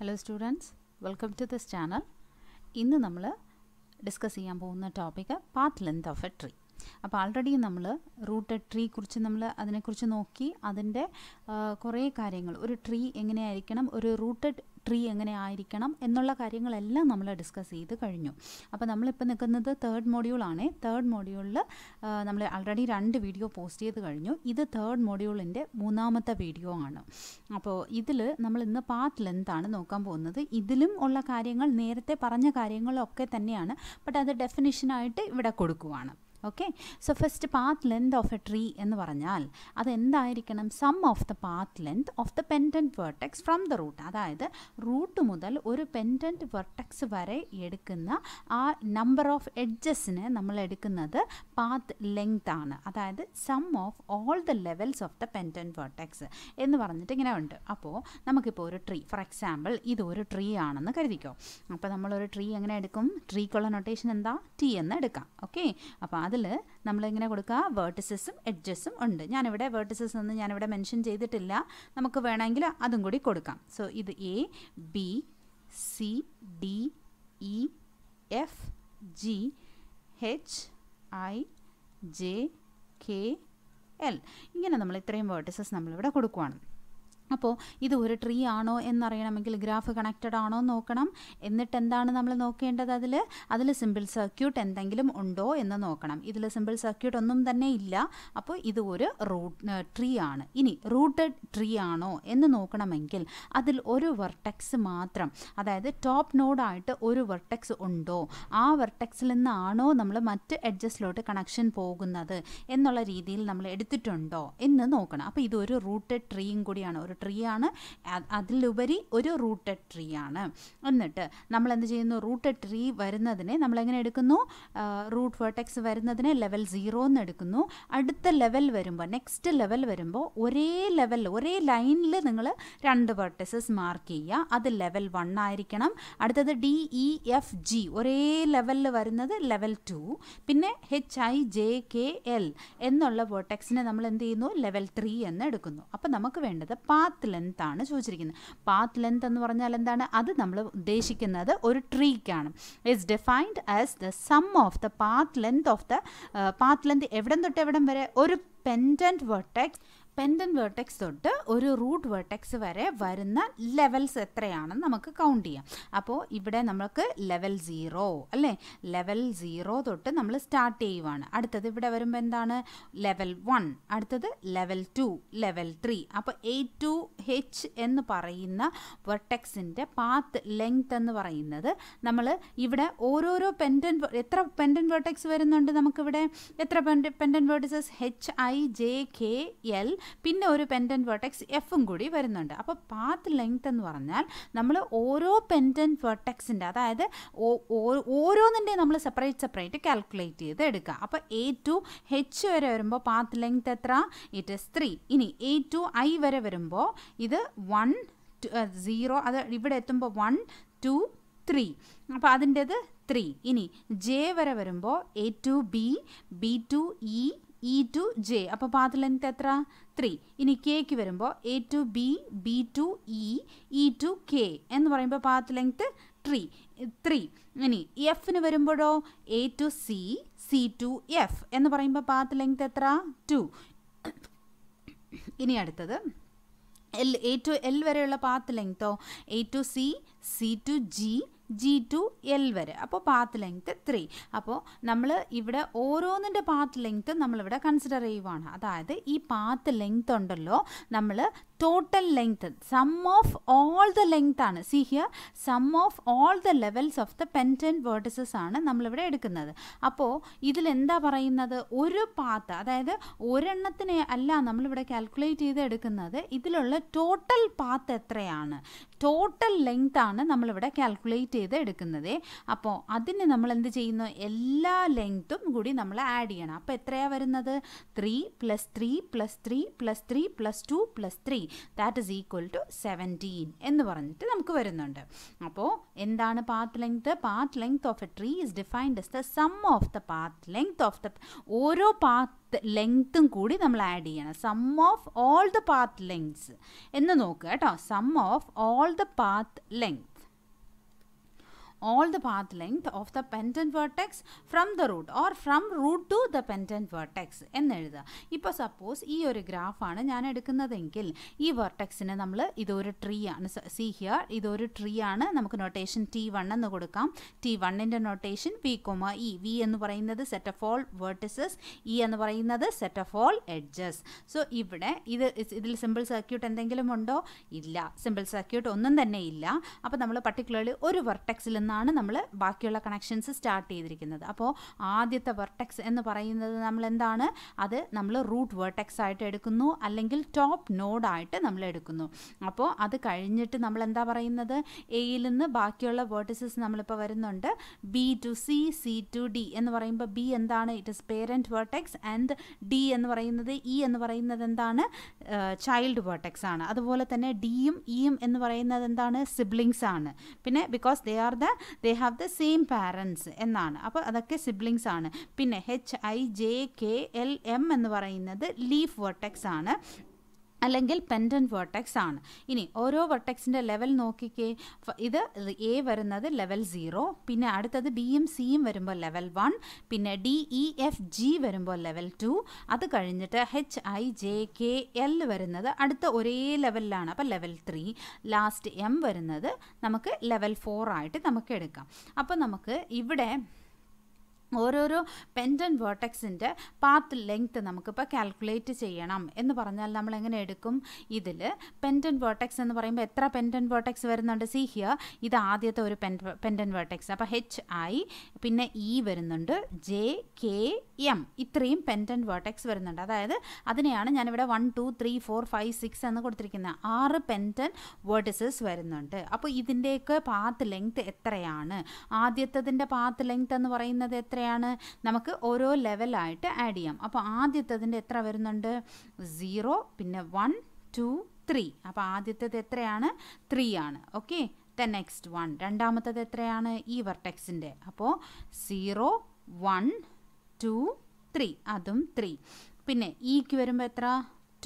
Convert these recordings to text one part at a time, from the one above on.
Hello students welcome to this channel ഇന്ന് നമ്മൾ discuss ചെയ്യാൻ പോകുന്ന topic path length of a tree അപ്പോൾ ആൾറെഡി നമ്മൾ റൂട്ട് ട്രീ കുറിച്ച് നമ്മൾ അതിനെക്കുറിച്ച് നോക്കി അതിൻ്റെ കുറേ കാര്യങ്ങൾ ഒരു ട്രീ എങ്ങനെയായിരിക്കണം ഒരു റൂട്ടഡ് ട്രീ എങ്ങനെ ആയിരിക്കണം എന്നുള്ള കാര്യങ്ങളെല്ലാം നമ്മൾ ഡിസ്കസ് ചെയ്ത് കഴിഞ്ഞു അപ്പോൾ നമ്മളിപ്പോൾ നിൽക്കുന്നത് തേർഡ് ആണേ തേർഡ് മോഡ്യൂളിൽ നമ്മൾ ആൾറെഡി രണ്ട് വീഡിയോ പോസ്റ്റ് ചെയ്ത് കഴിഞ്ഞു ഇത് തേർഡ് മോഡ്യൂളിൻ്റെ മൂന്നാമത്തെ വീഡിയോ ആണ് അപ്പോൾ ഇതിൽ നമ്മൾ ഇന്ന് പാത്ത് ലെന്താണ് നോക്കാൻ പോകുന്നത് ഇതിലും ഉള്ള കാര്യങ്ങൾ നേരത്തെ പറഞ്ഞ കാര്യങ്ങളൊക്കെ തന്നെയാണ് ബട്ട് അത് ഡെഫിനിഷനായിട്ട് ഇവിടെ കൊടുക്കുവാണ് okay so first path length of a tree എന്ന് പറഞ്ഞാൽ അതെന്തായിരിക്കണം sum of the path length of the pendant vertex from the root അതായത് റൂട്ട് മുതൽ ഒരു പെൻഡൻറ്റ് വെർട്ടെക്സ് വരെ എടുക്കുന്ന ആ നമ്പർ ഓഫ് എഡ്ജസിന് നമ്മൾ എടുക്കുന്നത് പാത്ത് ലെങ്ത് ആണ് അതായത് sum of all the levels of the pendant vertex എന്ന് പറഞ്ഞിട്ട് ഇങ്ങനെ ഉണ്ട് അപ്പോൾ നമുക്കിപ്പോൾ ഒരു ട്രീ ഫോർ എക്സാമ്പിൾ ഇതൊരു ട്രീ ആണെന്ന് കരുതിക്കോ അപ്പോൾ നമ്മളൊരു ട്രീ എങ്ങനെ എടുക്കും ട്രീക്കുള്ള നൊട്ടേഷൻ എന്താ ടി എന്ന് എടുക്കാം ഓക്കെ അപ്പോൾ അതിൽ നമ്മളിങ്ങനെ കൊടുക്കുക വേർട്ടിസസും എഡ്ജസും ഉണ്ട് ഞാനിവിടെ വേർട്ടിസസ് ഒന്നും ഞാനിവിടെ മെൻഷൻ ചെയ്തിട്ടില്ല നമുക്ക് വേണമെങ്കിൽ അതും കൂടി കൊടുക്കാം സോ ഇത് A B C D E F G H I J K L ഇങ്ങനെ നമ്മൾ ഇത്രയും വേർട്ടിസസ് നമ്മളിവിടെ കൊടുക്കുവാണ് അപ്പോൾ ഇത് ഒരു ട്രീ ആണോ എന്നറിയണമെങ്കിൽ ഗ്രാഫ് കണക്റ്റഡ് ആണോ നോക്കണം എന്നിട്ട് എന്താണ് നമ്മൾ നോക്കേണ്ടത് അതിൽ അതിൽ സിമ്പിൾ സർക്യൂട്ട് എന്തെങ്കിലും ഉണ്ടോ എന്ന് നോക്കണം ഇതിൽ സിമ്പിൾ സർക്യൂട്ട് ഒന്നും തന്നെ ഇല്ല അപ്പോൾ ഇത് ഒരു റൂട്ട് ട്രീ ആണ് ഇനി റൂട്ടഡ് ട്രീ ആണോ എന്ന് നോക്കണമെങ്കിൽ അതിൽ ഒരു വെർട്ടെക്സ് മാത്രം അതായത് ടോപ്പ് നോഡായിട്ട് ഒരു വെർട്ടെക്സ് ഉണ്ടോ ആ വെർട്ടെക്സിൽ നിന്നാണോ നമ്മൾ മറ്റ് എഡ്ജസ്റ്റിലോട്ട് കണക്ഷൻ പോകുന്നത് എന്നുള്ള രീതിയിൽ നമ്മൾ എടുത്തിട്ടുണ്ടോ എന്ന് നോക്കണം അപ്പോൾ ഇതൊരു റൂട്ടഡ് ട്രീയും കൂടിയാണ് ഒരു ട്രീ ആണ് അതിലുപരി ഒരു റൂട്ടഡ് ട്രീ ആണ് എന്നിട്ട് നമ്മൾ എന്ത് ചെയ്യുന്നു റൂട്ടഡ് ട്രീ വരുന്നതിനെ നമ്മൾ എങ്ങനെ എടുക്കുന്നു റൂട്ട് വെർട്ടെക്സ് വരുന്നതിനെ ലെവൽ സീറോ എന്ന് എടുക്കുന്നു അടുത്ത ലെവൽ വരുമ്പോൾ നെക്സ്റ്റ് ലെവൽ വരുമ്പോൾ ഒരേ ലെവൽ ഒരേ ലൈനിൽ നിങ്ങൾ രണ്ട് വെർട്ടസസ് മാർക്ക് ചെയ്യുക അത് ലെവൽ വൺ ആയിരിക്കണം അടുത്തത് ഡി ഇ എഫ് ജി ഒരേ ലെവലിൽ വരുന്നത് ലെവൽ ടു പിന്നെ H I J K L എന്നുള്ള വെർട്ടെക്സിനെ നമ്മൾ എന്ത് ചെയ്യുന്നു ലെവൽ ത്രീ എന്ന് എടുക്കുന്നു അപ്പോൾ നമുക്ക് വേണ്ടത് പാ പാത്ത് ലെങ്ത് ആണ് ചോദിച്ചിരിക്കുന്നത് പാത്ത് ലെങ്ത് എന്ന് പറഞ്ഞാൽ എന്താണ് അത് നമ്മൾ ഉദ്ദേശിക്കുന്നത് ഒരു ട്രീക്കാണ് it's defined as the sum of the path length of the path length എവിടം തൊട്ട് എവിടം വരെ ഒരു പെൻഡൻറ്റ് വെർട്ടെക്സ് പെൻഡൻ വേർട്ടെക്സ് തൊട്ട് ഒരു റൂട്ട് വേർട്ടെക്സ് വരെ വരുന്ന ലെവൽസ് എത്രയാണെന്ന് നമുക്ക് കൗണ്ട് ചെയ്യാം അപ്പോൾ ഇവിടെ നമുക്ക് ലെവൽ സീറോ അല്ലേ ലെവൽ സീറോ തൊട്ട് നമ്മൾ സ്റ്റാർട്ട് ചെയ്യുവാണ് അടുത്തത് ഇവിടെ വരുമ്പോൾ എന്താണ് ലെവൽ വൺ അടുത്തത് ലെവൽ ടു ലെവൽ ത്രീ അപ്പോൾ എയ്റ്റ് ടു ഹെച്ച് എന്ന് പറയുന്ന വെർട്ടെക്സിൻ്റെ പാത്ത് ലെങ്ത് എന്ന് പറയുന്നത് നമ്മൾ ഇവിടെ ഓരോരോ പെൻഡൻ എത്ര പെൻഡൻ വേർട്ടെക്സ് വരുന്നുണ്ട് നമുക്കിവിടെ എത്ര pendant vertices H I J K L പിന്നെ ഒരു പെൻഡൻറ്റ് വെർട്ടെക്സ് എഫും കൂടി വരുന്നുണ്ട് അപ്പോൾ പാത്ത് ലെങ്ത് എന്ന് പറഞ്ഞാൽ നമ്മൾ ഓരോ പെൻഡൻറ്റ് വെർട്ടെക്സിൻ്റെ അതായത് ഓരോന്നിൻ്റെ നമ്മൾ സെപ്പറേറ്റ് സെപ്പറേറ്റ് കാൽക്കുലേറ്റ് ചെയ്ത് എടുക്കുക അപ്പോൾ എ ടു എച്ച് വരെ വരുമ്പോൾ പാത്ത് ലെങ്ത് എത്ര ഇറ്റ് ഇസ് ത്രീ ഇനി എ ടു ഐ വരെ വരുമ്പോൾ ഇത് വൺ സീറോ അത് ഇവിടെ എത്തുമ്പോൾ വൺ ടു ത്രീ അപ്പോൾ അതിൻ്റെത് ത്രീ ഇനി ജെ വരെ വരുമ്പോൾ A to B B to E e, E e to J അപ്പോൾ പാത്ത് ലെങ്ത് എത്ര ത്രീ ഇനി കെക്ക് വരുമ്പോൾ A to B B to E e, E e to K എന്ന് പറയുമ്പോൾ പാത്ത് ലെങ്ത് ത്രീ ത്രീ ഇനി എഫിന് വരുമ്പോഴോ A to C C to F എന്ന് പറയുമ്പോൾ പാത്ത് ലെങ്ത് എത്ര ടു ഇനി അടുത്തത് എൽ എ ടു എൽ വരെയുള്ള path length A to C C to G G to L വരെ അപ്പോൾ പാത്ത് ലെങ്ത് ത്രീ അപ്പോൾ നമ്മൾ ഇവിടെ ഓരോന്നിൻ്റെ പാത്ത് ലെങ്ത് നമ്മളിവിടെ കൺസിഡർ ചെയ്യുവാണ് അതായത് ഈ പാത്ത് ലെങ്ത് ഉണ്ടല്ലോ നമ്മൾ total length sum of all the length ആണ് see here sum of all the levels of the pendant vertices ആണ് നമ്മളിവിടെ എടുക്കുന്നത് അപ്പോൾ ഇതിലെന്താ പറയുന്നത് ഒരു പാത്ത് അതായത് ഒരെണ്ണത്തിനെ അല്ല നമ്മളിവിടെ കാൽക്കുലേറ്റ് ചെയ്ത് എടുക്കുന്നത് ഇതിലുള്ള ടോട്ടൽ പാത്ത് എത്രയാണ് ടോട്ടൽ ലെങ്ത് ആണ് നമ്മളിവിടെ കാൽക്കുലേറ്റ് ചെയ്ത് എടുക്കുന്നത് അപ്പോൾ അതിന് നമ്മൾ എന്ത് ചെയ്യുന്നു എല്ലാ ലെങ്ത്തും കൂടി നമ്മൾ ആഡ് ചെയ്യണം അപ്പോൾ എത്രയാണ് വരുന്നത് three plus three plus three plus three plus two plus three that is equal to seventeen എന്ന് പറഞ്ഞിട്ട് നമുക്ക് വരുന്നുണ്ട് അപ്പോൾ എന്താണ് path length path length of a tree is defined as the sum of the path length of the ഓരോ path ലെങ്ത്തും കൂടി നമ്മൾ ആഡ് ചെയ്യണം sum of all the path lengths എന്ന് നോക്കുക കേട്ടോ sum of all the path length all the path length of the pendant vertex from the root or from root to the pendant vertex എന്നെഴുതുക ഇപ്പോൾ suppose ഈ ഒരു ഗ്രാഫാണ് ഞാൻ എടുക്കുന്നതെങ്കിൽ ഈ വെർട്ടെക്സിന് നമ്മൾ ഇതൊരു ട്രീ ആണ് സി ഹിയർ ഇതൊരു ട്രീ ആണ് നമുക്ക് നൊട്ടേഷൻ ടി വൺ എന്ന് കൊടുക്കാം ടി വണ്ണിൻ്റെ notation V comma E V എന്ന് പറയുന്നത് set of all vertices E എന്ന് പറയുന്നത് set of all edges so ഇവിടെ ഇത് ഇതിൽ സിമ്പിൾ സർക്യൂട്ട് എന്തെങ്കിലും ഉണ്ടോ ഇല്ല സിമ്പിൾ സർക്യൂട്ട് ഒന്നും തന്നെ ഇല്ല അപ്പോൾ നമ്മൾ പർട്ടിക്കുലർലി ഒരു വെർട്ടെക്സിൽ നിന്നാണ് നമ്മൾ ബാക്കിയുള്ള കണക്ഷൻസ് സ്റ്റാർട്ട് ചെയ്തിരിക്കുന്നത് അപ്പോൾ ആദ്യത്തെ വെർട്ടെക്സ് എന്ന് പറയുന്നത് നമ്മൾ എന്താണ് അത് നമ്മൾ റൂട്ട് വെർട്ടെക്സ് ആയിട്ട് എടുക്കുന്നു അല്ലെങ്കിൽ ടോപ്പ് നോഡായിട്ട് നമ്മൾ എടുക്കുന്നു അപ്പോൾ അത് കഴിഞ്ഞിട്ട് നമ്മൾ എന്താ പറയുന്നത് എയിൽ നിന്ന് ബാക്കിയുള്ള വേർട്ടിസസ് നമ്മളിപ്പോൾ വരുന്നുണ്ട് B to C C to D എന്ന് പറയുമ്പോൾ ബി എന്താണ് it is parent vertex and D എന്ന് പറയുന്നത് ഇ e എന്ന് പറയുന്നത് എന്താണ് ചൈൽഡ് വേർട്ടെക്സ് ആണ് അതുപോലെ തന്നെ ഡിയും ഇയും e എന്ന് പറയുന്നത് എന്താണ് സിബ്ലിങ്സ് ആണ് പിന്നെ because they are the they have the same parents എന്നാണ് അപ്പോൾ അതൊക്കെ സിബ്ലിങ്സ് ആണ് പിന്നെ H I J K L M എന്ന് പറയുന്നത് ലീഫ് വെർട്ടെക്സ് ആണ് അല്ലെങ്കിൽ പെൻഡൻറ്റ് വെർട്ടെക്സ് ആണ് ഇനി ഓരോ വെർട്ടെക്സിൻ്റെ ലെവൽ നോക്കിക്കേ ഇത് എ വരുന്നത് ലെവൽ സീറോ പിന്നെ അടുത്തത് ബി ബിയും സിയും വരുമ്പോൾ ലെവൽ വൺ പിന്നെ ഡി ഇ എഫ് ജി വരുമ്പോൾ ലെവൽ ടു അത് കഴിഞ്ഞിട്ട് H I J K L വരുന്നത് അടുത്ത ഒരേ ലെവലിലാണ് അപ്പോൾ ലെവൽ ത്രീ ലാസ്റ്റ് എം വരുന്നത് നമുക്ക് ലെവൽ ഫോർ ആയിട്ട് നമുക്ക് എടുക്കാം അപ്പോൾ നമുക്ക് ഇവിടെ ഓരോരോ പെൻഡൻ വേർട്ടക്സിൻ്റെ പാത്ത് ലെങ്ത്ത് നമുക്കിപ്പോൾ കാൽക്കുലേറ്റ് ചെയ്യണം എന്ന് പറഞ്ഞാൽ നമ്മൾ എങ്ങനെ എടുക്കും ഇതിൽ പെൻഡൻ വേർട്ടക്സ് എന്ന് പറയുമ്പോൾ എത്ര പെൻഡൻ വേർട്ടക്സ് വരുന്നുണ്ട് സി ഹിയർ ഇത് ആദ്യത്തെ ഒരു പെൻ പെൻഡൻ വേർട്ടക്സ് അപ്പോൾ ഹെച്ച് ഐ പിന്നെ ഇ e വരുന്നുണ്ട് ജെ കെ എം ഇത്രയും പെൻഡൻ വേർട്ടക്സ് വരുന്നുണ്ട് അതായത് അതിനെയാണ് ഞാനിവിടെ one two three four five six എന്ന് കൊടുത്തിരിക്കുന്നത് ആറ് പെൻഡൻ വേർട്ടസസ് വരുന്നുണ്ട് അപ്പോൾ ഇതിൻ്റെയൊക്കെ പാത്ത് ലെങ്ത്ത് എത്രയാണ് ആദ്യത്തതിൻ്റെ പാത്ത് ലെങ്ത്ത് എന്ന് പറയുന്നത് എത്ര എത്രയാണ് നമുക്ക് ഓരോ ലെവലായിട്ട് ആഡ് ചെയ്യാം അപ്പോൾ ആദ്യത്തതിൻ്റെ എത്ര വരുന്നുണ്ട് സീറോ പിന്നെ വൺ ടു ത്രീ അപ്പോൾ ആദ്യത്തേത് എത്രയാണ് ത്രീ ആണ് ഓക്കെ ദ നെക്സ്റ്റ് വൺ രണ്ടാമത്തത് എത്രയാണ് ഈ വെർട്ടെക്സിൻ്റെ അപ്പോൾ സീറോ വൺ ടു ത്രീ അതും ത്രീ പിന്നെ ഈക്ക് e വരുമ്പോൾ എത്ര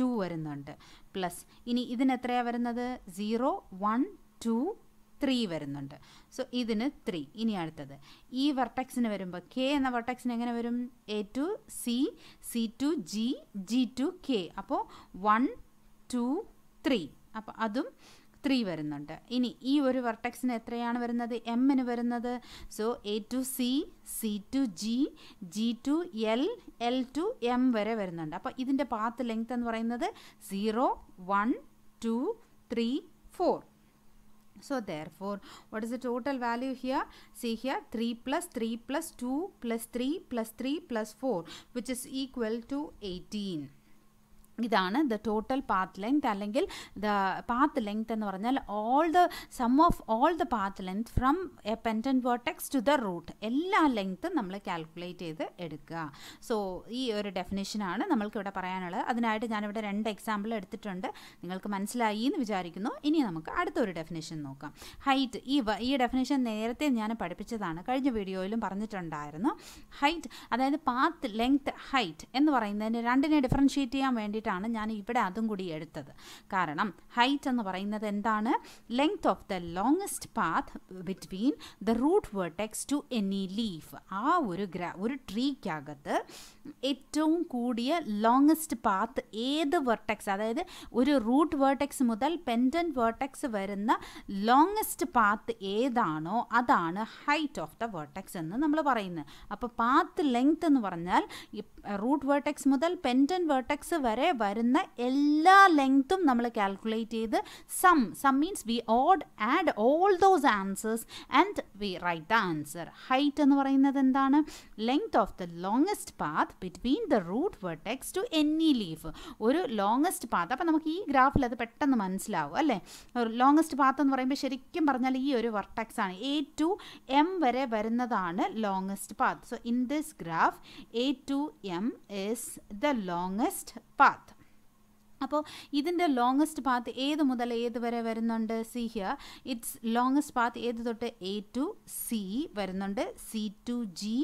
ടു വരുന്നുണ്ട് പ്ലസ് ഇനി ഇതിനെത്രയാണ് വരുന്നത് സീറോ വൺ ടു ത്രീ വരുന്നുണ്ട് സോ ഇതിന് ത്രീ ഇനി അടുത്തത് ഈ വെർട്ടെക്സിന് വരുമ്പോൾ കെ എന്ന വെർട്ടെക്സിന് എങ്ങനെ വരും A to C C to G G to K അപ്പോൾ വൺ ടു ത്രീ അപ്പോൾ അതും ത്രീ വരുന്നുണ്ട് ഇനി ഈ ഒരു വെർട്ടെക്സിന് എത്രയാണ് വരുന്നത് എമ്മിന് വരുന്നത് so A to C C to G G to L L to M വരെ വരുന്നുണ്ട് അപ്പോൾ ഇതിൻ്റെ പാത്ത് ലെങ്ത് എന്ന് പറയുന്നത് zero one two three four So therefore, what is the total value here? See here 3 plus 3 plus 2 plus 3 plus 3 plus 4 which is equal to 18. ഇതാണ് the total path length അല്ലെങ്കിൽ the path length എന്ന് പറഞ്ഞാൽ all the sum of all the path length from a pendant vertex to the root എല്ലാ ലെങ്ത്തും നമ്മൾ calculate ചെയ്ത് എടുക്കുക so ഈ ഒരു ഡെഫിനേഷനാണ് നമ്മൾക്കിവിടെ പറയാനുള്ളത് അതിനായിട്ട് ഞാനിവിടെ രണ്ട് എക്സാമ്പിൾ എടുത്തിട്ടുണ്ട് നിങ്ങൾക്ക് മനസ്സിലായി എന്ന് വിചാരിക്കുന്നു ഇനി നമുക്ക് അടുത്തൊരു ഡെഫിനേഷൻ നോക്കാം ഹൈറ്റ് ഈ ഈ ഡെഫിനേഷൻ നേരത്തെ ഞാൻ പഠിപ്പിച്ചതാണ് കഴിഞ്ഞ വീഡിയോയിലും പറഞ്ഞിട്ടുണ്ടായിരുന്നു ഹൈറ്റ് അതായത് പാത്ത് ലെങ്ത് ഹൈറ്റ് എന്ന് പറയുന്നതിന് രണ്ടിനെ ഡിഫറൻഷ്യേറ്റ് ചെയ്യാൻ വേണ്ടി വേണ്ടിയിട്ടാണ് ഞാൻ ഇവിടെ അതും കൂടി എടുത്തത് കാരണം ഹൈറ്റ് എന്ന് പറയുന്നത് എന്താണ് length of the longest path between the root vertex to any leaf ആ ഒരു ഗ്രാ ഒരു ട്രീക്കകത്ത് ഏറ്റവും കൂടിയ ലോങ്ങസ്റ്റ് പാത്ത് ഏത് വെർട്ടെക്സ് അതായത് ഒരു റൂട്ട് വെർട്ടക്സ് മുതൽ പെൻഡൻറ്റ് വെർട്ടക്സ് വരുന്ന ലോങ്ങസ്റ്റ് പാത്ത് ഏതാണോ അതാണ് ഹൈറ്റ് ഓഫ് ദ വെർട്ടക്സ് എന്ന് നമ്മൾ പറയുന്നത് അപ്പോൾ പാത്ത് ലെങ്ത് എന്ന് പറഞ്ഞാൽ റൂട്ട് വെർട്ടക്സ് മുതൽ പെൻഡൻറ്റ് വെർട്ടക്സ് വരെ വരുന്ന എല്ലാ ലെങ്ത്തും നമ്മൾ കാൽക്കുലേറ്റ് ചെയ്ത് sum sum means we add add all those answers and we write the answer height എന്ന് പറയുന്നത് എന്താണ് length of the longest path path between the root vertex to any leaf ഒരു ലോങ്ങസ്റ്റ് പാത്ത് അപ്പം നമുക്ക് ഈ ഗ്രാഫിൽ അത് പെട്ടെന്ന് മനസ്സിലാവും അല്ലേ ലോങ്ങസ്റ്റ് പാത്ത് എന്ന് പറയുമ്പോൾ ശരിക്കും പറഞ്ഞാൽ ഈ ഒരു വെർട്ടെക്സ് ആണ് എ ടു എം വരെ വരുന്നതാണ് longest path so in this graph A to M is the longest path അപ്പോൾ ഇതിൻ്റെ ലോങ്ങസ്റ്റ് പാത്ത് ഏത് മുതൽ ഏത് വരെ വരുന്നുണ്ട് see here it's longest path ഏത് തൊട്ട് എ ടു സി വരുന്നുണ്ട് C to G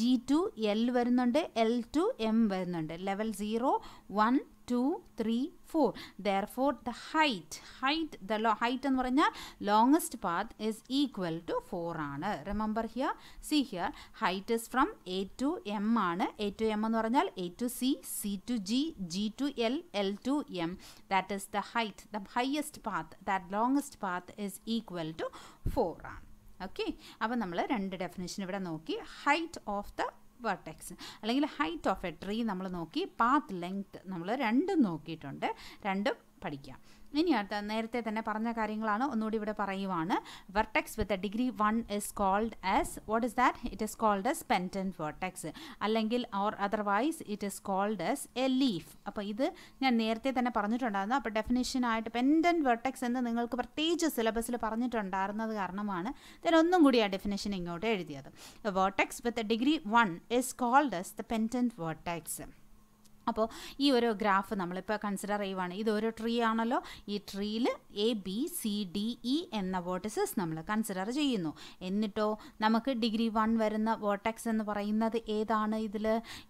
G to L വരുന്നുണ്ട് എൽ ടു എം വരുന്നുണ്ട് level zero one two three four there four the height height the low height എന്ന് പറഞ്ഞാൽ longest path is equal to four ആണ് remember here see here height is from A to M ആണ് A to M എന്ന് പറഞ്ഞാൽ A to C C to G G to L L to M that is the height the highest path that longest path is equal to four ആണ് okay അപ്പം നമ്മൾ രണ്ട് definition ഇവിടെ നോക്കി height of the vertex അല്ലെങ്കിൽ height of a tree നമ്മൾ നോക്കി path length നമ്മൾ രണ്ടും നോക്കിയിട്ടുണ്ട് രണ്ടും പഠിക്കാം ഇനി അടുത്ത നേരത്തെ തന്നെ പറഞ്ഞ കാര്യങ്ങളാണ് ഒന്നുകൂടി ഇവിടെ പറയുവാണ് vertex with a degree one is called as what is that it is called as pendant vertex അല്ലെങ്കിൽ or otherwise it is called as a leaf അപ്പോൾ ഇത് ഞാൻ നേരത്തെ തന്നെ പറഞ്ഞിട്ടുണ്ടായിരുന്നു അപ്പോൾ ഡെഫിനേഷനായിട്ട് പെൻഡൻ വെർട്ടെക്സ് എന്ന് നിങ്ങൾക്ക് പ്രത്യേകിച്ച് സിലബസിൽ പറഞ്ഞിട്ടുണ്ടായിരുന്നത് കാരണമാണ് ഞാൻ ഒന്നും കൂടി ആ ഡെഫിനേഷൻ ഇങ്ങോട്ട് എഴുതിയത് vertex with degree one is called as the pendant vertex അപ്പോൾ ഈ ഒരു ഗ്രാഫ് നമ്മളിപ്പോൾ കൺസിഡർ ചെയ്യുവാണ് ഇതൊരു ട്രീ ആണല്ലോ ഈ ട്രീയിൽ A B C D E എന്ന വോട്ടസസ് നമ്മൾ കൺസിഡർ ചെയ്യുന്നു എന്നിട്ടോ നമുക്ക് ഡിഗ്രി വൺ വരുന്ന വോട്ടക്സ് എന്ന് പറയുന്നത് ഏതാണ് ഇതിൽ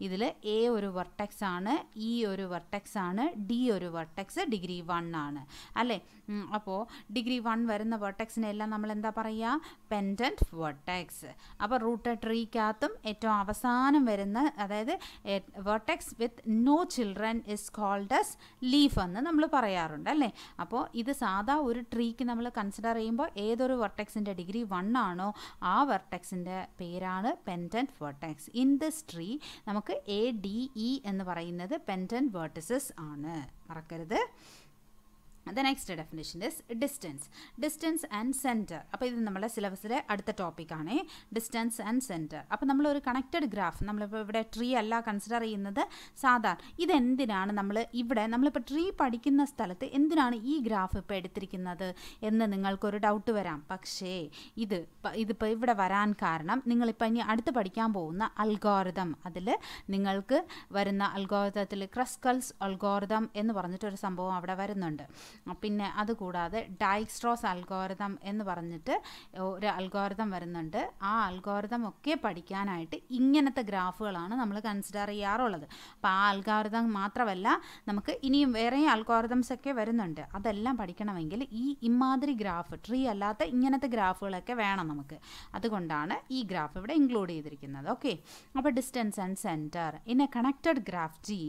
ഇതിൽ എ ഒരു വർട്ടെക്സ് ആണ് ഇ e ഒരു വർട്ടെക്സ് ആണ് ഡി ഒരു വർട്ടെക്സ് ഡിഗ്രി വൺ ആണ് അല്ലേ അപ്പോൾ ഡിഗ്രി വൺ വരുന്ന വോട്ടക്സിനെല്ലാം നമ്മൾ എന്താ പറയുക പെൻഡൻറ്റ് വോട്ടക്സ് അപ്പോൾ റൂട്ട് ട്രീക്കകത്തും ഏറ്റവും അവസാനം വരുന്ന അതായത് vertex with no children is called as leaf എന്ന് നമ്മൾ പറയാറുണ്ട് അല്ലേ അപ്പോൾ ഇത് സാധാ ഒരു ട്രീക്ക് നമ്മൾ കൺസിഡർ ചെയ്യുമ്പോൾ ഏതൊരു വെർട്ടെക്സിൻ്റെ ഡിഗ്രി വൺ ആണോ ആ വെർട്ടെക്സിൻ്റെ പേരാണ് pendant vertex in this tree നമുക്ക് എ ഡി ഇ എന്ന് പറയുന്നത് പെൻറ്റൻറ്റ് വെർട്ടിസസ് ആണ് മറക്കരുത് the next definition is distance distance and center അപ്പോൾ ഇത് നമ്മുടെ സിലബസിലെ അടുത്ത ടോപ്പിക്കാണ് ഡിസ്റ്റൻസ് ആൻഡ് സെൻറ്റർ അപ്പോൾ ഒരു കണക്റ്റഡ് ഗ്രാഫ് നമ്മളിപ്പോൾ ഇവിടെ ട്രീ അല്ല കൺസിഡർ ചെയ്യുന്നത് സാധാരണ ഇതെന്തിനാണ് നമ്മൾ ഇവിടെ നമ്മളിപ്പോൾ ട്രീ പഠിക്കുന്ന സ്ഥലത്ത് എന്തിനാണ് ഈ ഗ്രാഫ് ഇപ്പോൾ എടുത്തിരിക്കുന്നത് എന്ന് നിങ്ങൾക്കൊരു ഡൗട്ട് വരാം പക്ഷേ ഇത് ഇതിപ്പോൾ ഇവിടെ വരാൻ കാരണം നിങ്ങളിപ്പോൾ ഇനി അടുത്ത് പഠിക്കാൻ പോകുന്ന അൽഗോറിതം അതിൽ നിങ്ങൾക്ക് വരുന്ന അൽഗോറിതത്തിൽ ക്രസ്കൽസ് അൽഗോറിതം എന്ന് പറഞ്ഞിട്ടൊരു സംഭവം അവിടെ വരുന്നുണ്ട് പിന്നെ അതുകൂടാതെ ഡൈക്സ്ട്രോസ് അൽഗോരിതം എന്ന് പറഞ്ഞിട്ട് ഒരു അൽഗോരിതം വരുന്നുണ്ട് ആ അൽഗോരിതം ഒക്കെ പഠിക്കാനായിട്ട് ഇങ്ങനത്തെ ഗ്രാഫുകളാണ് നമ്മൾ കൺസിഡർ ചെയ്യാറുള്ളത് അപ്പോൾ ആ അൽഗോരിതം മാത്രമല്ല നമുക്ക് ഇനിയും വേറെ അൽഗോരിതംസ് ഒക്കെ വരുന്നുണ്ട് അതെല്ലാം പഠിക്കണമെങ്കിൽ ഈ ഇമാതിരി ഗ്രാഫ് ട്രീ അല്ലാത്ത ഇങ്ങനത്തെ ഗ്രാഫുകളൊക്കെ വേണം നമുക്ക് അതുകൊണ്ടാണ് ഈ ഗ്രാഫ് ഇവിടെ ഇൻക്ലൂഡ് ചെയ്തിരിക്കുന്നത് ഓക്കെ അപ്പോൾ distance and center in a connected graph G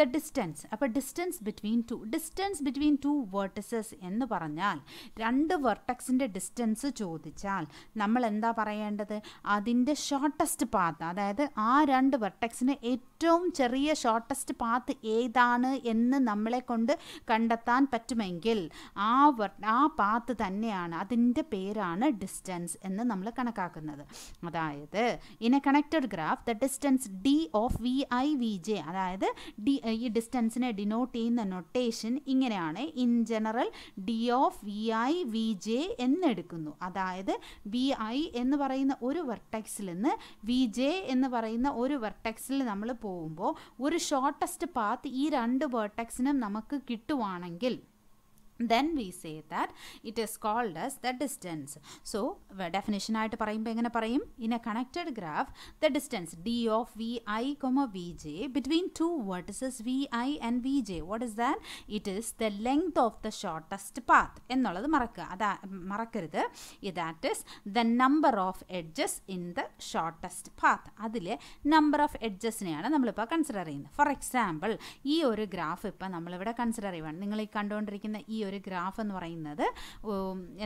the distance അപ്പോൾ distance between two distance between two vertices എന്ന് പറഞ്ഞാൽ രണ്ട് വെർട്ടക്സിൻ്റെ ഡിസ്റ്റൻസ് ചോദിച്ചാൽ നമ്മൾ എന്താ പറയേണ്ടത് അതിൻ്റെ ഷോർട്ടസ്റ്റ് പാത്ത് അതായത് ആ രണ്ട് വെർട്ടക്സിന് ഏറ്റവും ചെറിയ ഷോർട്ടസ്റ്റ് പാത്ത് ഏതാണ് എന്ന് നമ്മളെ കൊണ്ട് കണ്ടെത്താൻ പറ്റുമെങ്കിൽ ആ ആ പാത്ത് തന്നെയാണ് അതിൻ്റെ പേരാണ് ഡിസ്റ്റൻസ് എന്ന് നമ്മൾ കണക്കാക്കുന്നത് അതായത് in a connected graph the distance D of V I V J അതായത് ഡി ഈ ഡിസ്റ്റൻസിനെ ഡിനോട്ട് ചെയ്യുന്ന നൊട്ടേഷൻ ഇങ്ങനെയാണ് in general D of V I V J എന്നെടുക്കുന്നു അതായത് വി ഐ എന്ന് പറയുന്ന ഒരു വെർട്ടെക്സിൽ നിന്ന് വി ജെ എന്ന് പറയുന്ന ഒരു വെർട്ടെക്സിൽ നമ്മൾ പോകുമ്പോൾ ഒരു ഷോർട്ടസ്റ്റ് പാത്ത് ഈ രണ്ട് വെർട്ടെക്സിനും നമുക്ക് കിട്ടുവാണെങ്കിൽ then we say that it is called as the distance so definition ആയിട്ട് പറയുമ്പോൾ എങ്ങനെ പറയും in a connected graph the distance D of V I comma V J between two vertices V I and V J what is that it is the length of the shortest path എന്നുള്ളത് മറക്കുക അതാ മറക്കരുത് that is the number of edges in the shortest path അതിലെ number of എഡ്ജസിനെയാണ് നമ്മളിപ്പോൾ consider ചെയ്യുന്നത് for example ഈ ഒരു ഗ്രാഫ് ഇപ്പം നമ്മളിവിടെ കൺസിഡർ ചെയ്യുകയാണ് നിങ്ങൾ ഈ കണ്ടുകൊണ്ടിരിക്കുന്ന ഈ ഒരു ഒരു ഗ്രാഫ് എന്ന് പറയുന്നത്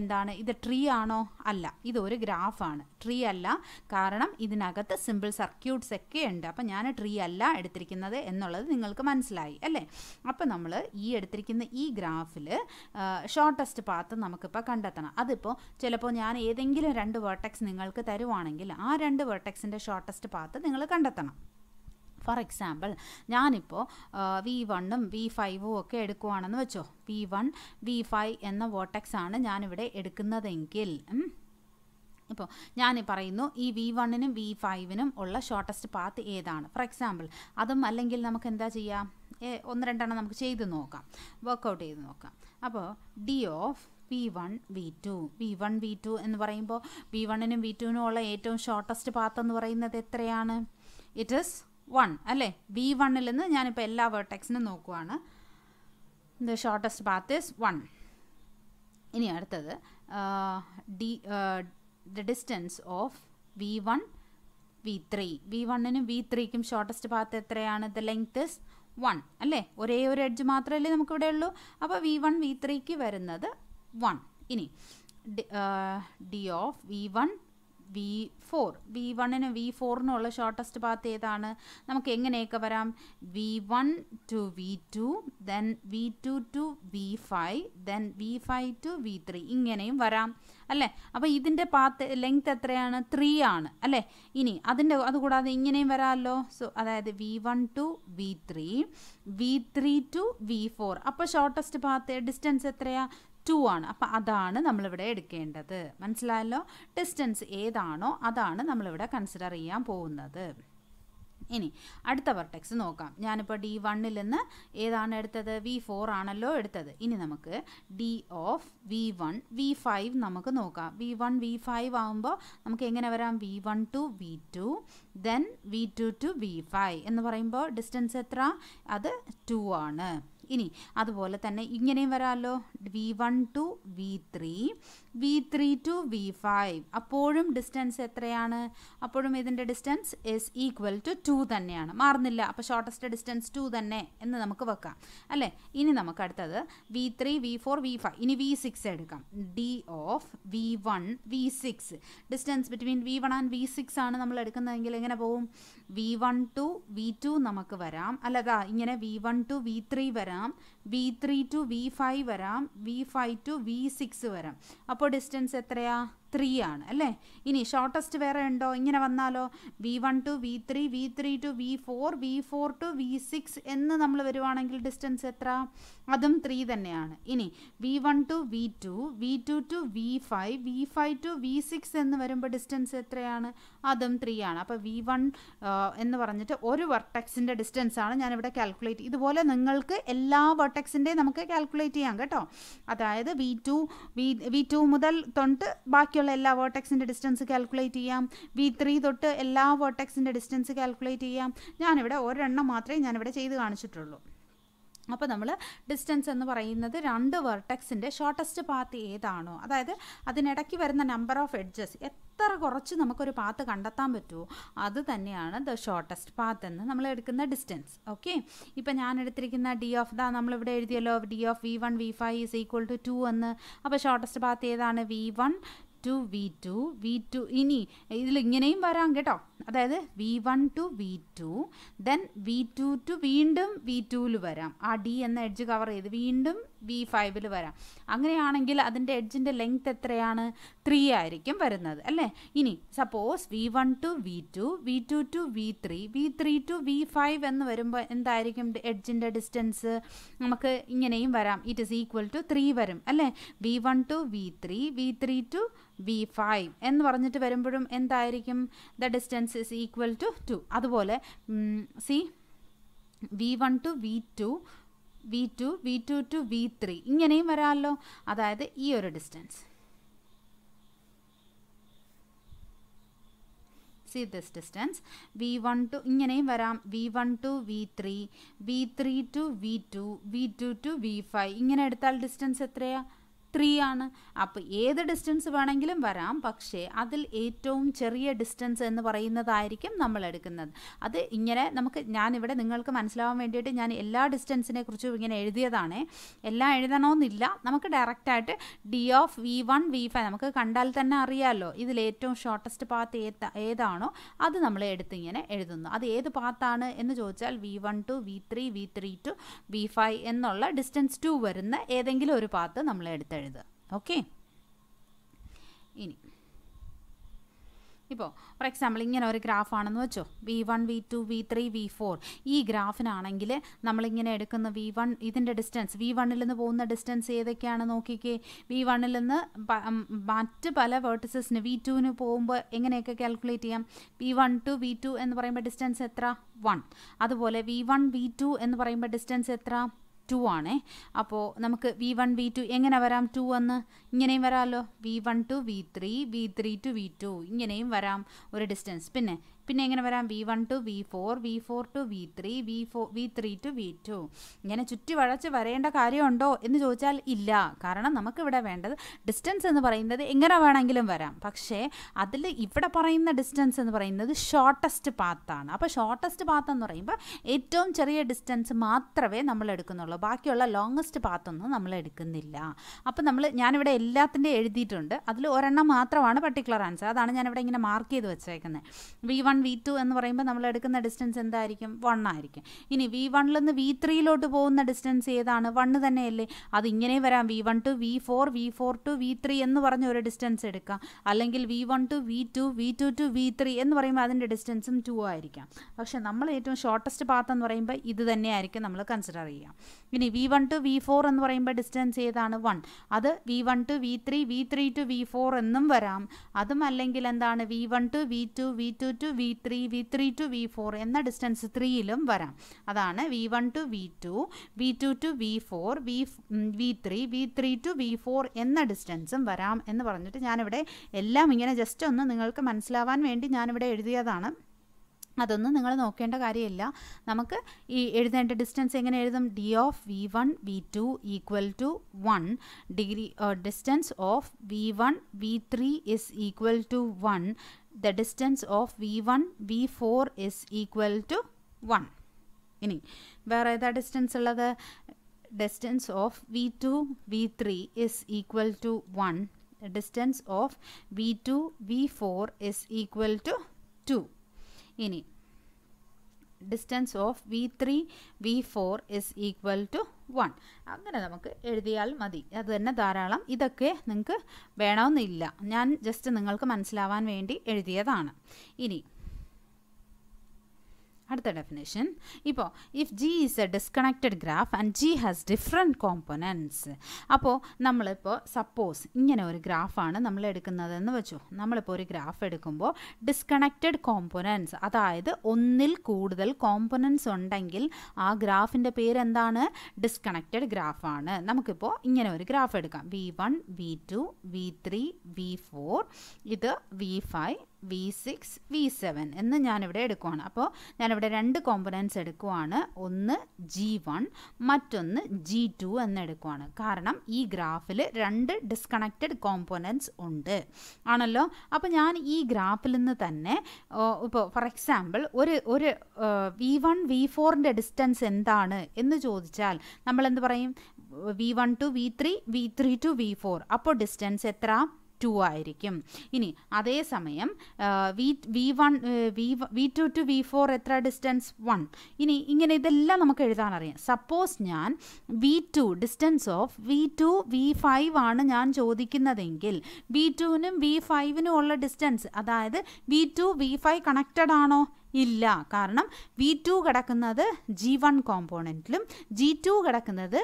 എന്താണ് ഇത് ട്രീ ആണോ അല്ല ഇത് ഒരു ഗ്രാഫാണ് ട്രീ അല്ല കാരണം ഇതിനകത്ത് സിമ്പിൾ സർക്യൂട്ട്സ് ഒക്കെ ഉണ്ട് അപ്പം ഞാൻ ട്രീ അല്ല എടുത്തിരിക്കുന്നത് എന്നുള്ളത് നിങ്ങൾക്ക് മനസ്സിലായി അല്ലേ അപ്പോൾ നമ്മൾ ഈ എടുത്തിരിക്കുന്ന ഈ ഗ്രാഫിൽ ഷോർട്ടസ്റ്റ് പാത്ത് നമുക്കിപ്പോൾ കണ്ടെത്തണം അതിപ്പോൾ ചിലപ്പോൾ ഞാൻ ഏതെങ്കിലും രണ്ട് വേർട്ടെക്സ് നിങ്ങൾക്ക് തരുവാണെങ്കിൽ ആ രണ്ട് വേർട്ടെക്സിൻ്റെ ഷോർട്ടസ്റ്റ് പാത്ത് നിങ്ങൾ കണ്ടെത്തണം ഫോർ എക്സാമ്പിൾ ഞാനിപ്പോൾ വി വണ്ണും വി ഫൈവും ഒക്കെ എടുക്കുവാണെന്ന് വെച്ചോ വി വൺ വി ഫൈവ് എന്ന വോട്ടക്സ് ആണ് ഞാനിവിടെ എടുക്കുന്നതെങ്കിൽ ഇപ്പോൾ ഞാൻ പറയുന്നു ഈ വി വണ്ണിനും വി ഫൈവിനും ഉള്ള ഷോർട്ടസ്റ്റ് പാത്ത് ഏതാണ് ഫോർ എക്സാമ്പിൾ അതും അല്ലെങ്കിൽ നമുക്ക് എന്താ ചെയ്യാം ഒന്ന് രണ്ടെണ്ണം നമുക്ക് ചെയ്ത് നോക്കാം വർക്കൗട്ട് ചെയ്ത് നോക്കാം അപ്പോൾ D of V one V two V one V two എന്ന് പറയുമ്പോൾ വി വണ്ണിനും വി ടുവിനും ഉള്ള ഏറ്റവും ഷോർട്ടസ്റ്റ് പാത്ത് എന്ന് പറയുന്നത് എത്രയാണ് ഇറ്റ് ഈസ് വൺ അല്ലേ ബി വണ്ണിൽ നിന്ന് ഞാനിപ്പോൾ എല്ലാ വേർട്ടെക്സിനും നോക്കുവാണ് the shortest path is one ഇനി അടുത്തത് D the distance of V one V three V വണ്ണിനും വി ത്രീക്കും ഷോർട്ടസ്റ്റ് പാത്ത് എത്രയാണ് ദ ലെങ്ത് ഇസ് വൺ അല്ലേ ഒരേ ഒരു എഡ്ജ് മാത്രമല്ലേ നമുക്കിവിടെ ഉള്ളൂ അപ്പോൾ വി വൺ വി ത്രീക്ക് വരുന്നത് വൺ ഇനി D of V one V four V വണ്ണിന് വി ഫോറിനുള്ള ഷോർട്ടസ്റ്റ് പാത്ത് ഏതാണ് നമുക്ക് എങ്ങനെയൊക്കെ വരാം V one to V two then V two to V five then V five to V three ഇങ്ങനെയും വരാം അല്ലേ അപ്പോൾ ഇതിൻ്റെ പാത്ത് ലെങ്ത് എത്രയാണ് ത്രീ ആണ് അല്ലേ ഇനി അതിൻ്റെ അതുകൂടാതെ ഇങ്ങനെയും വരാമല്ലോ സോ അതായത് V one to V three V three to V four അപ്പോൾ ഷോർട്ടസ്റ്റ് പാത്ത് ഡിസ്റ്റൻസ് എത്രയാണ് ടു ആണ് അപ്പോൾ അതാണ് നമ്മളിവിടെ എടുക്കേണ്ടത് മനസ്സിലായല്ലോ ഡിസ്റ്റൻസ് ഏതാണോ അതാണ് നമ്മളിവിടെ കൺസിഡർ ചെയ്യാൻ പോകുന്നത് ഇനി അടുത്ത വെർട്ടെക്സ് നോക്കാം ഞാനിപ്പോൾ ഡി വണ്ണിൽ നിന്ന് ഏതാണ് എടുത്തത് വി ഫോർ ആണല്ലോ എടുത്തത് ഇനി നമുക്ക് D of V one V five നമുക്ക് നോക്കാം വി വൺ വി ഫൈവ് ആകുമ്പോൾ നമുക്ക് എങ്ങനെ വരാം V one to V two then V two to V five എന്ന് പറയുമ്പോൾ ഡിസ്റ്റൻസ് എത്ര അത് ടു ആണ് ഇനി അതുപോലെ തന്നെ ഇങ്ങനെയും വരാമല്ലോ V one to V three V three to V five അപ്പോഴും ഡിസ്റ്റൻസ് എത്രയാണ് അപ്പോഴും ഇതിൻ്റെ distance is equal to two തന്നെയാണ് മാറുന്നില്ല അപ്പോൾ ഷോർട്ടസ്റ്റ് ഡിസ്റ്റൻസ് ടു തന്നെ എന്ന് നമുക്ക് വെക്കാം അല്ലേ ഇനി നമുക്ക് അടുത്തത് V three V four V five ഇനി വി സിക്സ് എടുക്കാം D of V one V six distance between V one and V six ആണ് നമ്മൾ എടുക്കുന്നതെങ്കിൽ എങ്ങനെ പോവും V one to V two നമുക്ക് വരാം അല്ലതാ ഇങ്ങനെ V one to V three വരാം V three to V five വരാം V five to V six വരാം അപ്പോൾ ഡിസ്റ്റൻസ് എത്രയാ ത്രീ ആണ് അല്ലേ ഇനി ഷോർട്ടസ്റ്റ് വേറെ ഉണ്ടോ ഇങ്ങനെ വന്നാലോ V one to V three V three to V four V four to V six എന്ന് നമ്മൾ വരുവാണെങ്കിൽ ഡിസ്റ്റൻസ് എത്ര അതും ത്രീ തന്നെയാണ് ഇനി V one to V two V two to V five V five to V six എന്ന് വരുമ്പോൾ distance എത്രയാണ് അതും ത്രീ ആണ് അപ്പോൾ വി വൺ എന്ന് പറഞ്ഞിട്ട് ഒരു വെർട്ടെക്സിൻ്റെ ഡിസ്റ്റൻസ് ആണ് ഞാനിവിടെ കാൽക്കുലേറ്റ് ഇതുപോലെ നിങ്ങൾക്ക് എല്ലാ വെർട്ടെക്സിൻ്റെയും നമുക്ക് കാൽക്കുലേറ്റ് ചെയ്യാം കേട്ടോ അതായത് V two V V two മുതൽ തൊട്ട് ബാക്കിയുള്ള എല്ലാ വേർട്ടെക്സിൻ്റെ ഡിസ്റ്റൻസ് കാൽക്കുലേറ്റ് ചെയ്യാം വി ത്രീ തൊട്ട് എല്ലാ വേർട്ടെക്സിൻ്റെ ഡിസ്റ്റൻസ് കാൽക്കുലേറ്റ് ചെയ്യാം ഞാനിവിടെ ഒരെണ്ണം മാത്രമേ ഞാനിവിടെ ചെയ്ത് കാണിച്ചിട്ടുള്ളൂ അപ്പോൾ നമ്മൾ ഡിസ്റ്റൻസ് എന്ന് പറയുന്നത് രണ്ട് വെർട്ടെക്സിൻ്റെ ഷോർട്ടസ്റ്റ് പാത്ത് ഏതാണോ അതായത് അതിനിടയ്ക്ക് വരുന്ന നമ്പർ ഓഫ് എഡ്ജസ് എത്ര കുറച്ച് നമുക്കൊരു പാത്ത് കണ്ടെത്താൻ പറ്റുമോ അത് തന്നെയാണ് ദ ഷോർട്ടസ്റ്റ് പാത്ത് എന്ന് നമ്മൾ എടുക്കുന്ന ഡിസ്റ്റൻസ് ഓക്കെ ഇപ്പം ഞാൻ എടുത്തിരിക്കുന്ന ഡി ഓഫ് ദ നമ്മളിവിടെ എഴുതിയല്ലോ D of V one V five is equal to two എന്ന് അപ്പോൾ ഷോർട്ടസ്റ്റ് പാത്ത് ഏതാണ് V one to V two V two ഇനി ഇതിൽ ഇങ്ങനെയും വരാം കേട്ടോ അതായത് V one to V two then V two to വീണ്ടും വി ടുവിൽ വരാം ആ ഡി എന്ന എഡ്ജ് കവർ ചെയ്ത് വീണ്ടും വി ഫൈവിൽ വരാം അങ്ങനെയാണെങ്കിൽ അതിൻ്റെ എഡ്ജിൻ്റെ ലെങ്ത് എത്രയാണ് ത്രീ ആയിരിക്കും വരുന്നത് അല്ലേ ഇനി suppose V one to V two V two to V three V three to V five എന്ന് വരുമ്പോൾ എന്തായിരിക്കും എഡ്ജിൻ്റെ ഡിസ്റ്റൻസ് നമുക്ക് ഇങ്ങനെയും വരാം it is equal to three വരും അല്ലേ V one to V three V three to V five എന്ന് പറഞ്ഞിട്ട് വരുമ്പോഴും എന്തായിരിക്കും the distance distance is equal to two അതുപോലെ see V one to V two V two V two to V three ഇങ്ങനെയും വരാമല്ലോ അതായത് ഈ ഒരു distance see this distance V one to ഇങ്ങനെയും വരാം V one to V three V three to V two V two to V five ഇങ്ങനെ എടുത്താൽ distance എത്രയാണ് ത്രീ ആണ് അപ്പോൾ ഏത് ഡിസ്റ്റൻസ് വേണമെങ്കിലും വരാം പക്ഷേ അതിൽ ഏറ്റവും ചെറിയ ഡിസ്റ്റൻസ് എന്ന് പറയുന്നതായിരിക്കും നമ്മൾ എടുക്കുന്നത് അത് ഇങ്ങനെ നമുക്ക് ഞാനിവിടെ നിങ്ങൾക്ക് മനസ്സിലാവാൻ വേണ്ടിയിട്ട് ഞാൻ എല്ലാ ഡിസ്റ്റൻസിനെ കുറിച്ചും ഇങ്ങനെ എഴുതിയതാണ് എല്ലാം എഴുതണമെന്നില്ല നമുക്ക് ഡയറക്റ്റായിട്ട് D of V one V five നമുക്ക് കണ്ടാൽ തന്നെ അറിയാമല്ലോ ഇതിൽ ഏറ്റവും ഷോർട്ടസ്റ്റ് പാത്ത് ഏതാണോ അത് നമ്മൾ എടുത്ത് ഇങ്ങനെ എഴുതുന്നു അത് ഏത് പാത്താണ് എന്ന് ചോദിച്ചാൽ V one to V three V three to V five എന്നുള്ള ഡിസ്റ്റൻസ് ടു വരുന്ന ഏതെങ്കിലും ഒരു പാത്ത് നമ്മൾ എടുത്ത് എഴുതുക ഓക്കെ ഇനി ഇപ്പോൾ ഫോർ എക്സാമ്പിൾ ഇങ്ങനെ ഒരു ഗ്രാഫാണെന്ന് വെച്ചോ V one V two V three V four ഈ ഗ്രാഫിനാണെങ്കിൽ നമ്മളിങ്ങനെ എടുക്കുന്ന വി വൺ ഇതിൻ്റെ ഡിസ്റ്റൻസ് വി വണ്ണിൽ നിന്ന് പോകുന്ന ഡിസ്റ്റൻസ് ഏതൊക്കെയാണ് നോക്കിക്കേ വി വണ്ണിൽ നിന്ന് മറ്റ് പല വേർട്ടിസസിന് വി ടുവിന് പോകുമ്പോൾ എങ്ങനെയൊക്കെ കാൽക്കുലേറ്റ് ചെയ്യാം V one to V two എന്ന് പറയുമ്പോൾ ഡിസ്റ്റൻസ് എത്ര വൺ അതുപോലെ വി വൺ വി ടു എന്ന് പറയുമ്പോൾ ഡിസ്റ്റൻസ് എത്ര ടു ആണ് അപ്പോൾ നമുക്ക് വി വൺ വി ടു എങ്ങനെ വരാം ടു എന്ന് ഇങ്ങനെയും വരാമല്ലോ V one to V three V three to V two ഇങ്ങനെയും വരാം ഒരു ഡിസ്റ്റൻസ് പിന്നെ പിന്നെ എങ്ങനെ വരാം V one to V four V four to V three V four V three to V two ഇങ്ങനെ ചുറ്റി വഴച്ച് വരേണ്ട കാര്യമുണ്ടോ എന്ന് ചോദിച്ചാൽ ഇല്ല കാരണം നമുക്കിവിടെ വേണ്ടത് ഡിസ്റ്റൻസ് എന്ന് പറയുന്നത് എങ്ങനെ വേണമെങ്കിലും വരാം പക്ഷേ അതിൽ ഇവിടെ പറയുന്ന ഡിസ്റ്റൻസ് എന്ന് പറയുന്നത് ഷോർട്ടസ്റ്റ് പാത്താണ് അപ്പോൾ ഷോർട്ടസ്റ്റ് പാത്ത് എന്ന് പറയുമ്പോൾ ഏറ്റവും ചെറിയ ഡിസ്റ്റൻസ് മാത്രമേ നമ്മൾ എടുക്കുന്നുള്ളൂ ബാക്കിയുള്ള ലോങ്ങസ്റ്റ് പാത്തൊന്നും നമ്മൾ എടുക്കുന്നില്ല അപ്പോൾ നമ്മൾ ഞാനിവിടെ എല്ലാത്തിൻ്റെയും എഴുതിയിട്ടുണ്ട് അതിൽ ഒരെണ്ണം മാത്രമാണ് പർട്ടിക്കുലർ ആൻസർ അതാണ് ഞാനിവിടെ ഇങ്ങനെ മാർക്ക് ചെയ്ത് വെച്ചേക്കുന്നത് വി വൺ വി ടു എന്ന് പറയുമ്പോൾ നമ്മൾ എടുക്കുന്ന ഡിസ്റ്റൻസ് എന്തായിരിക്കും വൺ ആയിരിക്കും ഇനി വി വണ്ണിൽ നിന്ന് വി ത്രീയിലോട്ട് പോകുന്ന ഡിസ്റ്റൻസ് ഏതാണ് വണ്ണ് തന്നെയല്ലേ അത് ഇങ്ങനെ വരാം V one to V four V four to V three എന്ന് പറഞ്ഞ ഒരു ഡിസ്റ്റൻസ് എടുക്കാം അല്ലെങ്കിൽ V one to V two V two to V three എന്ന് പറയുമ്പോൾ അതിൻ്റെ ഡിസ്റ്റൻസും ടു ആയിരിക്കാം പക്ഷേ നമ്മൾ ഏറ്റവും ഷോർട്ടസ്റ്റ് പാത്ത് എന്ന് പറയുമ്പോൾ ഇത് തന്നെയായിരിക്കും നമ്മൾ കൺസിഡർ ചെയ്യുക ഇനി V one to V four എന്ന് പറയുമ്പോൾ ഡിസ്റ്റൻസ് ഏതാണ് വൺ അത് V one to V three V three to V four എന്നും വരാം അതും അല്ലെങ്കിൽ എന്താണ് V one to V two V two to V V three V three to V four എന്ന ഡിസ്റ്റൻസ് ത്രീയിലും വരാം അതാണ് V one to V two V two to V four V V three V three to V four എന്ന ഡിസ്റ്റൻസും വരാം എന്ന് പറഞ്ഞിട്ട് ഞാനിവിടെ എല്ലാം ഇങ്ങനെ ജസ്റ്റ് ഒന്ന് നിങ്ങൾക്ക് മനസ്സിലാവാൻ വേണ്ടി ഞാനിവിടെ എഴുതിയതാണ് അതൊന്നും നിങ്ങൾ നോക്കേണ്ട കാര്യമില്ല നമുക്ക് ഈ എഴുതേണ്ട ഡിസ്റ്റൻസ് എങ്ങനെ എഴുതും D of V one V two equal to one degree distance of V one V three is equal to one the distance of V1, V4 is equal to 1. ഇനി വേറെ ഏതാ ഡിസ്റ്റൻസ് ഉള്ളത് distance of V two V three is equal to one distance of V two V four is equal to two ഇനി distance of V three V four is equal to one അങ്ങനെ നമുക്ക് എഴുതിയാൽ മതി അത് തന്നെ ധാരാളം ഇതൊക്കെ നിങ്ങൾക്ക് വേണമെന്നില്ല ഞാൻ ജസ്റ്റ് നിങ്ങൾക്ക് മനസ്സിലാവാൻ വേണ്ടി എഴുതിയതാണ് ഇനി അടുത്ത ഡെഫിനേഷൻ ഇപ്പോൾ if G is a disconnected graph and G has different components അപ്പോൾ നമ്മളിപ്പോൾ സപ്പോസ് ഇങ്ങനെ ഒരു ഗ്രാഫാണ് നമ്മൾ എടുക്കുന്നതെന്ന് വെച്ചു നമ്മളിപ്പോൾ ഒരു ഗ്രാഫ് എടുക്കുമ്പോൾ ഡിസ്കണക്റ്റഡ് കോമ്പോണൻസ് അതായത് ഒന്നിൽ കൂടുതൽ കോമ്പോണൻസ് ഉണ്ടെങ്കിൽ ആ ഗ്രാഫിൻ്റെ പേരെന്താണ് ഡിസ്കണക്റ്റഡ് ഗ്രാഫാണ് നമുക്കിപ്പോൾ ഇങ്ങനെ ഒരു ഗ്രാഫ് എടുക്കാം V one V two V three V four ഇത് V five V six V seven എന്ന് ഞാനിവിടെ എടുക്കുവാണ് അപ്പോൾ ഞാനിവിടെ രണ്ട് കോമ്പനൻസ് എടുക്കുവാണ് ഒന്ന് ജി വൺ മറ്റൊന്ന് ജി ടു എന്നെടുക്കുവാണ് കാരണം ഈ ഗ്രാഫിൽ രണ്ട് ഡിസ്കണക്റ്റഡ് കോമ്പോണൻസ് ഉണ്ട് ആണല്ലോ അപ്പോൾ ഞാൻ ഈ ഗ്രാഫിൽ നിന്ന് തന്നെ ഇപ്പോൾ ഫോർ എക്സാമ്പിൾ ഒരു ഒരു വി വൺ വി ഫോറിൻ്റെ ഡിസ്റ്റൻസ് എന്താണ് എന്ന് ചോദിച്ചാൽ നമ്മൾ എന്ത് പറയും V one to V three V three to V four അപ്പോൾ ഡിസ്റ്റൻസ് എത്ര ടു ആയിരിക്കും ഇനി അതേസമയം V V one V V two to V four എത്ര ഡിസ്റ്റൻസ് വൺ ഇനി ഇങ്ങനെ ഇതെല്ലാം നമുക്ക് എഴുതാൻ അറിയാം സപ്പോസ് ഞാൻ V two distance of V two V five ആണ് ഞാൻ ചോദിക്കുന്നതെങ്കിൽ വി ടുവിനും വി ഫൈവിനും ഉള്ള ഡിസ്റ്റൻസ് അതായത് V two V five connected ആണോ ഇല്ല കാരണം വി ടു കിടക്കുന്നത് ജി വൺ കോമ്പോണൻറ്റിലും ജി ടു കിടക്കുന്നത്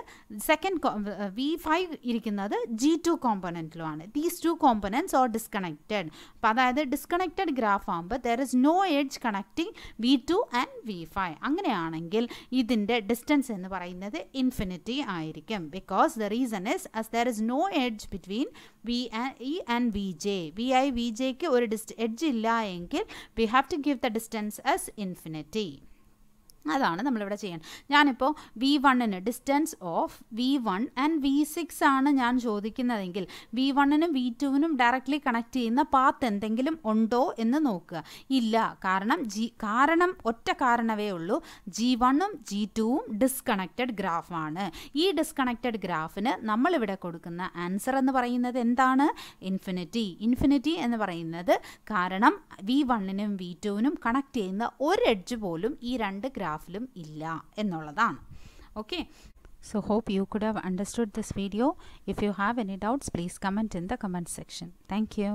സെക്കൻഡ് വി ഫൈവ് ഇരിക്കുന്നത് ജി ടു കോമ്പോണൻറ്റിലുമാണ് these two components are disconnected അപ്പോൾ അതായത് ഡിസ്കണക്റ്റഡ് ഗ്രാഫ് ആകുമ്പോൾ there is no edge connecting V two and V five അങ്ങനെയാണെങ്കിൽ ഇതിൻ്റെ ഡിസ്റ്റൻസ് എന്ന് പറയുന്നത് ഇൻഫിനിറ്റി ആയിരിക്കും because the reason is as there is no edge between V E and V J V I V ജെക്ക് ഒരു ഡിസ്റ്റ് edge ഇല്ല എങ്കിൽ we have to give the distance as infinity അതാണ് നമ്മളിവിടെ ചെയ്യാൻ ഞാനിപ്പോൾ വി വണ്ണിന് distance of V one and V six ആണ് ഞാൻ ചോദിക്കുന്നതെങ്കിൽ വി വണ്ണിനും വി ടുവിനും ഡയറക്റ്റ്ലി കണക്ട് ചെയ്യുന്ന പാത്ത് എന്തെങ്കിലും ഉണ്ടോ എന്ന് നോക്കുക ഇല്ല കാരണം ജി കാരണം ഒറ്റ കാരണവേ ഉള്ളൂ ജി വണ്ണും ജി ടുവും ഡിസ്കണക്റ്റഡ് ഗ്രാഫാണ് ഈ ഡിസ്കണക്റ്റഡ് ഗ്രാഫിന് നമ്മളിവിടെ കൊടുക്കുന്ന ആൻസർ എന്ന് പറയുന്നത് എന്താണ് ഇൻഫിനിറ്റി ഇൻഫിനിറ്റി എന്ന് പറയുന്നത് കാരണം വി വണ്ണിനും വി ടുവിനും കണക്ട് ചെയ്യുന്ന ഒരു എഡ്ജ് പോലും ഈ രണ്ട് ഗ്രാഫ് സ്റ്റാഫിലും ഇല്ല എന്നുള്ളതാണ് okay so hope you could have understood this video if you have any doubts please comment in the comment section thank U